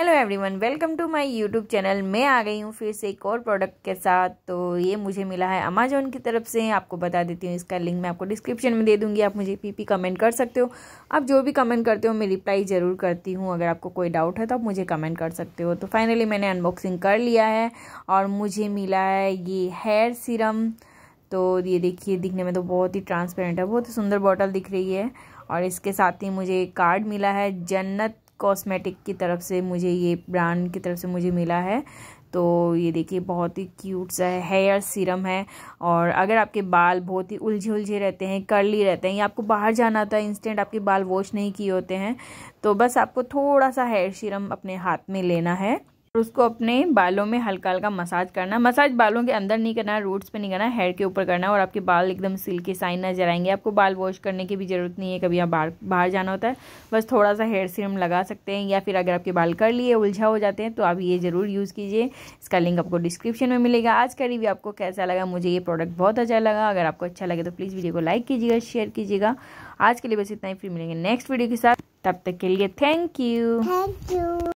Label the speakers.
Speaker 1: hello everyone welcome to my YouTube channel मैं आ गई हूँ फिर से एक और प्रोडक्ट के साथ तो ये मुझे मिला है अमेजोन की तरफ से आपको बता देती हूँ इसका लिंक मैं आपको डिस्क्रिप्शन में दे दूँगी आप मुझे पीपी कमेंट कर सकते हो आप जो भी कमेंट करते हो मैं रिप्लाई ज़रूर करती हूँ अगर आपको कोई डाउट है तो आप मुझे कमेंट कर सकते हो तो फाइनली मैंने अनबॉक्सिंग कर लिया है और मुझे मिला है ये हेयर सीरम तो ये देखिए दिखने में तो बहुत ही ट्रांसपेरेंट है बहुत ही सुंदर बॉटल दिख रही है और इसके साथ ही मुझे कार्ड मिला है जन्नत कॉस्मेटिक की तरफ से मुझे ये ब्रांड की तरफ से मुझे मिला है तो ये देखिए बहुत ही क्यूट सा है हेयर सीरम है और अगर आपके बाल बहुत ही उलझे उलझे रहते हैं करली रहते हैं या आपको बाहर जाना होता है इंस्टेंट आपके बाल वॉश नहीं किए होते हैं तो बस आपको थोड़ा सा हेयर सीरम अपने हाथ में लेना है उसको अपने बालों में हल्का हल्का मसाज करना मसाज बालों के अंदर नहीं करना रूट्स पे नहीं करना हेयर के ऊपर करना और आपके बाल एकदम सिल के साइन नजर आएंगे आपको बाल वॉश करने की भी ज़रूरत नहीं है कभी आप बाहर बाहर जाना होता है बस थोड़ा सा हेयर सीरम लगा सकते हैं या फिर अगर आपके बाल कर लिए उलझा हो जाते हैं तो आप ये ज़रूर यूज़ कीजिए इसका लिंक आपको डिस्क्रिप्शन में मिलेगा आज का रिव्यू आपको कैसा लगा मुझे ये प्रोडक्ट बहुत अच्छा लगा अगर आपको अच्छा लगे तो प्लीज़ वीडियो को लाइक कीजिएगा शेयर कीजिएगा आज के लिए बस इतना ही फिर मिलेंगे नेक्स्ट वीडियो के साथ तब तक के लिए थैंक यू थैंक यू